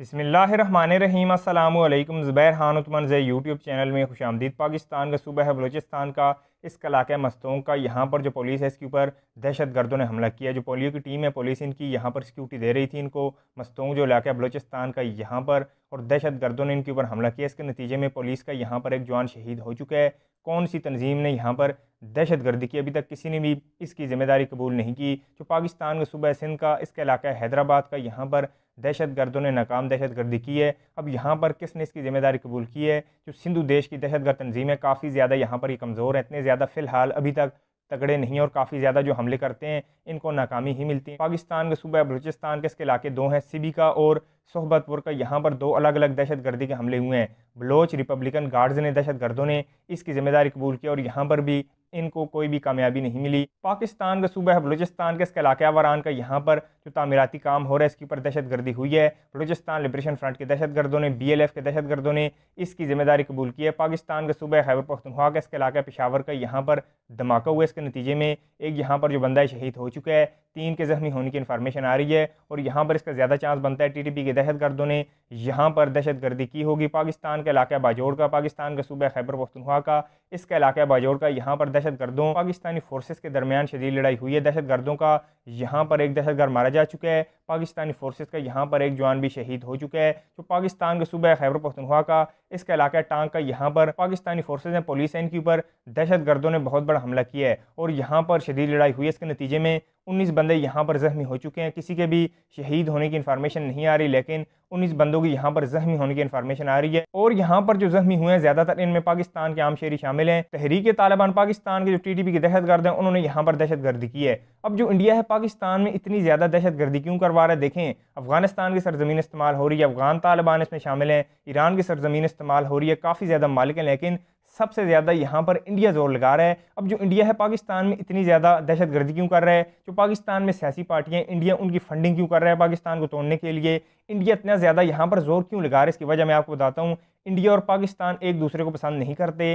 बसमीम अल्लाम ज़ुबैर हान उत्मन ज़ै यूट्यूब चैनल में खुश आमदीद पाकिस्तान का सूबह है बलोचिस्तान का इस कलाक़ मस्तों का यहाँ पर जो पुलिस है इसके ऊपर दहशत गर्दों ने हमला किया जो पोलियो की टीम है पुलिस इनकी यहाँ पर सिक्योरिटी दे रही थी इनको मस्तों जो इलाका है बलोचिस्तान का यहाँ पर और दहशत गर्दों ने इनके ऊपर हमला किया इसके नतीजे में पुलिस का यहाँ पर एक जवान शहीद हो चुका है कौन सी तंजीम ने यहाँ पर दहशत गर्दी की अभी तक किसी ने भी इसकी ज़िम्मेदारी कबूल नहीं की जो पाकिस्तान का सूबह सिंध का इसका इलाका हैदराबाद का यहाँ पर दहशत गर्दों ने नाकाम दहशत गर्दी की है अब यहाँ पर किसने इसकी ज़िम्मेदारी कबूल की है जो सिंधु देश की दहशत गर्द तनजीमें काफ़ी ज़्यादा यहाँ पर ये कमज़ोर हैं इतने ज़्यादा फ़िलहाल अभी तक तगड़े नहीं और काफ़ी ज़्यादा जो हमले करते हैं इनको नाकामी ही मिलती है पाकिस्तान के सूबा बलूचिस्तान के इसके इलाके दो हैं का और सोहबतपुर का यहाँ पर दो अलग अलग दहशत गर्दी के हमले हुए हैं बलोच रिपब्लिकन गार्ड्स ने दहशत गर्दों ने इसकी ज़िम्मेदारी कबूल की और यहाँ पर भी इनको कोई भी कामयाबी नहीं मिली पाकिस्तान का सूबा है बलोचिस्तान के इसका इलाक़ा वरान का यहाँ पर जो तमीराती काम हो रहा है इसके ऊपर दहशत गर्दी हुई है बलोचिस्तान लिब्रेशन फ्रंट के दहशत गर्दों ने बी एल एफ़ के दहशत गर्दों ने इसकी जिम्मेदारी कबूल की है पाकिस्तान का सूबा खैबर पखतनखा का इसका इलाका पेशावर का यहाँ पर धमाका हुआ इसके नतीजे में एक यहाँ पर जो बंदा शहीद हो चुका है तीन के जख्मी होने की इन्फॉर्मेशन आ रही है और यहाँ पर इसका ज़्यादा चांस बनता है टी टी पी के दहशत गर्दों ने यहाँ पर दहशत गर्दी की होगी पाकिस्तान का इलाका बाजोड़ का पाकिस्तान का सूबा खैबर पखतनखा का इसका इलाक़े बाजोड़ का यहाँ पर दहशत गर्दों पाकिस्तानी फोर्सेस के दरमियान शदीद लड़ाई हुई है दहशत गर्दों का यहाँ पर एक दहशत गर्द मारा जा चुका है पाकिस्तानी फोर्सेस का यहाँ पर एक जवान भी शहीद हो चुका है जो पाकिस्तान के सूबे खैबर पख्तनख्वा का इसका इलाका टांग का यहाँ पर पाकिस्तानी फोर्सेज ने पुलिस है इनके ऊपर दहशत गर्दों ने बहुत बड़ा हमला किया है और यहाँ पर शदीद लड़ाई हुई है इसके नतीजे में उन्नीस बंदे यहाँ पर जख्मी हो चुके हैं किसी के भी शहीद होने की इन्फॉर्मेशन नहीं आ रही लेकिन उन्नीस बंदों की यहाँ पर जख्मी होने की इन्फॉर्मेशन आ रही है और यहाँ पर जो जख्मी हुए हैं ज़्यादातर इनमें पाकिस्तान के आम शहरी शामिल हैं तहरीक तालिबान पाकिस्तान के जो टी टी पी के दहशत गर्द हैं उन्होंने यहाँ पर दहशत गर्दी की है अब जो इंडिया है पाकिस्तान में इतनी ज़्यादा दहशत गर्दी क्यों करवा रहा है देखें अफगानिस्तान की सरजमीन इस्तेमाल हो रही है अफगान तालिबान इसमें शामिल हैं ईरान की सरजमीन इस्तेमाल हो रही है काफ़ी ज़्यादा मालिक हैं लेकिन सबसे ज़्यादा यहाँ पर इंडिया जोर लगा रहा है अब जो इंडिया है पाकिस्तान में इतनी ज़्यादा दहशत गर्दी क्यों कर रहा है जो पाकिस्तान में सियासी पार्टियाँ इंडिया उनकी फंडिंग क्यों कर रहा है पाकिस्तान को तोड़ने के लिए इंडिया इतना ज़्यादा यहाँ पर जोर क्यों लगा रहा है इसकी वजह मैं आपको बताता हूँ इंडिया और पाकिस्तान एक दूसरे को पसंद नहीं करते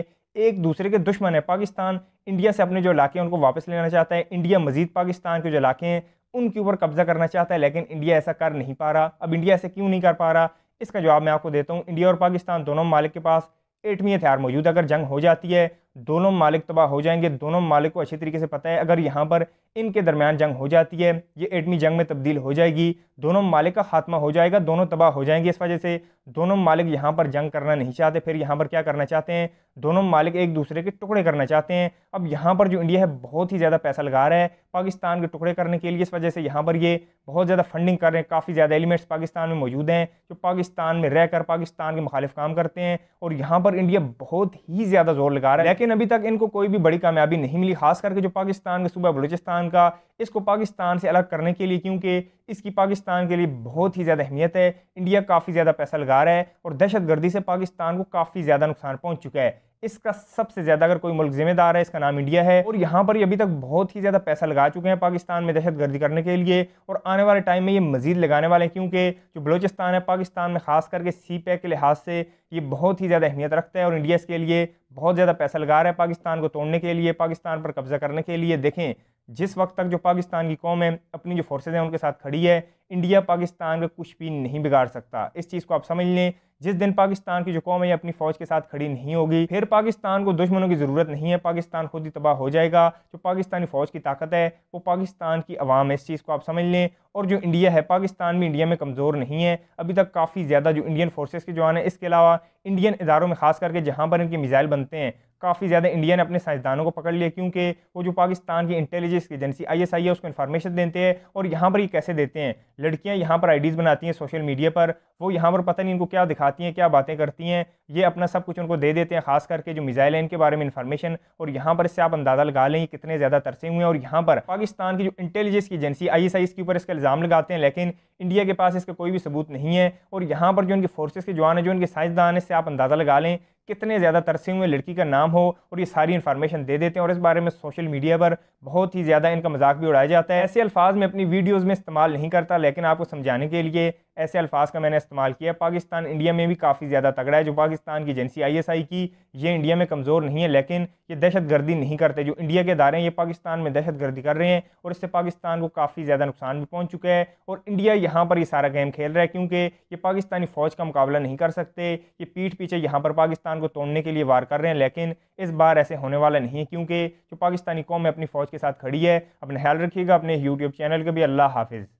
एक दूसरे के दुश्मन है पाकिस्तान इंडिया से अपने जो इलाके हैं उनको वापस लेना चाहता है इंडिया मजीद पाकिस्तान के जो इलाके हैं उनके ऊपर कब्जा करना चाहता है लेकिन इंडिया ऐसा कर नहीं पा रहा अब इंडिया ऐसे क्यों नहीं कर पा रहा इसका जवाब मैं आपको देता हूँ इंडिया और पाकिस्तान दोनों मालिक के पास एटमी हथियार मौजूद अगर जंग हो जाती है दोनों मालिक तबाह हो जाएंगे दोनों मालिक को अच्छी तरीके से पता है अगर यहाँ पर इनके दरमियान जंग हो जाती है ये एटमी जंग में तब्दील हो जाएगी दोनों मालिक का खात्मा हो जाएगा दोनों तबाह हो जाएंगे इस वजह से दोनों मालिक यहाँ पर जंग करना नहीं चाहते फिर यहाँ पर क्या करना चाहते हैं दोनों मालिक एक दूसरे के टुकड़े करना चाहते हैं अब यहाँ पर जो इंडिया है बहुत ही ज़्यादा पैसा लगा रहा है पाकिस्तान के टुकड़े करने के लिए इस वजह से यहाँ पर ये बहुत ज़्यादा फंडिंग कर रहे हैं काफ़ी ज़्यादा एलिमेंट्स पाकिस्तान में मौजूद हैं जो पाकिस्तान में रहकर पाकिस्तान के मुखालिफ काम करते हैं और यहाँ पर इंडिया बहुत ही ज़्यादा जोर लगा रहा है लेकिन लेकिन अभी तक इनको कोई भी बड़ी कामयाबी नहीं मिली खास करके जो पाकिस्तान का सूबा बलूचिस्तान का इसको पाकिस्तान से अलग करने के लिए क्योंकि इसकी पाकिस्तान के लिए बहुत ही ज़्यादा अहमियत है इंडिया काफ़ी ज़्यादा पैसा लगा रहा है और दहशत गर्दी से पाकिस्तान को काफ़ी ज़्यादा नुकसान पहुँच चुका है इसका सबसे ज़्यादा अगर कोई मुल्क जिम्मेदार है इसका नाम इंडिया है और यहाँ पर अभी तक बहुत ही ज़्यादा पैसा लगा चुके हैं पाकिस्तान में दहशत गर्दी करने के लिए और आने वाले टाइम में ये मज़ीद लगाने वाले हैं क्योंकि जो बलोचिस्तान है पाकिस्तान में खास करके सी पैक e के लिहाज से ये बहुत ही ज़्यादा अहमियत रखता है और इंडिया इसके लिए बहुत ज़्यादा पैसा लगा रहा है पाकिस्तान को तोड़ने के लिए पाकिस्तान पर कब्ज़ा करने के लिए देखें जिस वक्त तक जो पाकिस्तान की कौम है अपनी जो फोर्सेज हैं उनके साथ खड़ी है इंडिया पाकिस्तान का कुछ भी नहीं बिगाड़ सकता इस चीज़ को आप समझ लें जिस दिन पाकिस्तान की जो कौम है अपनी फ़ौज के साथ खड़ी नहीं होगी फिर पाकिस्तान को दुश्मनों की ज़रूरत नहीं है पाकिस्तान खुद ही तबाह हो जाएगा जो पाकिस्तानी फ़ौज की ताकत है वो पाकिस्तान की आवाम है इस चीज़ को आप समझ लें और जो इंडिया है पाकिस्तान भी इंडिया में कमज़ोर नहीं है अभी तक काफ़ी ज़्यादा जो इंडियन फोर्सेज़ के जवान है इसके अलावा इंडियन इदारों में खास करके जहाँ पर इनके मिज़ाइल बनते हैं काफ़ी ज़्यादा इंडिया ने अपने साइंसदानों को पकड़ लिया क्योंकि वो जो पाकिस्तान की इंटेलिजेंस की एजेंसी आई एस आई है उसको इन्फॉर्मेशन देते हैं और यहाँ पर ये कैसे देते हैं लड़कियाँ यहाँ पर आईडीज़ बनाती हैं सोशल मीडिया पर वो यहाँ पर पता नहीं इनको क्या दिखाती हैं क्या बातें करती हैं ये अपना सब कुछ उनको दे देते हैं खास करके जो मिज़ाइल है इनके बारे में इन्फॉर्मेशन और यहाँ पर इससे आप अंदाज़ा लगा लें कितने ज़्यादा तरसे हुए हैं और यहाँ पर पाकिस्तान की जो इंटेलिजेंस की एजेंसी आई एस आई इसके ऊपर इसका इल्ज़ाम लगाते हैं लेकिन इंडिया के पास इसका कोई भी सबूत नहीं है और यहाँ पर जो इनकी फोर्सेज के जवान हैं जो इनके साइंसदान हैं इससे आप अंदाज़ा लगा लें कितने ज़्यादा तरसे हुए लड़की का नाम हो और ये सारी इन्फॉर्मेशन दे देते हैं और इस बारे में सोशल मीडिया पर बहुत ही ज़्यादा इनका मजाक भी उड़ाया जाता है ऐसे अल्फाज में अपनी वीडियोज़ में इस्तेमाल नहीं करता लेकिन आपको समझाने के लिए ऐसे अल्फाज का मैंने इस्तेमाल किया पाकिस्तान इंडिया में भी काफ़ी ज़्यादा तगड़ा है जो पाकिस्तान की एजेंसी आई एस आई की ये इंडिया में कमज़ोर नहीं है लेकिन ये दहशत गर्दी नहीं करते जो इंडिया के अदारे हैं ये पाकिस्तान में दहशत गर्दी कर रहे हैं और इससे पाकिस्तान को काफ़ी ज़्यादा नुकसान भी पहुँच चुका है और इंडिया यहाँ पर ये सारा गेम खेल रहा है क्योंकि ये पाकिस्तानी फ़ौज का मुकाबला नहीं कर सकते ये पीठ पीछे यहाँ पर पाकिस्तान को तोड़ने के लिए वार कर रहे हैं लेकिन इस बार ऐसे होने वाला नहीं है क्योंकि जो पाकिस्तानी कौम है अपनी फ़ौज के साथ खड़ी है अपना ख्याल रखिएगा अपने यूट्यूब चैनल का भी अल्लाह हाफिज़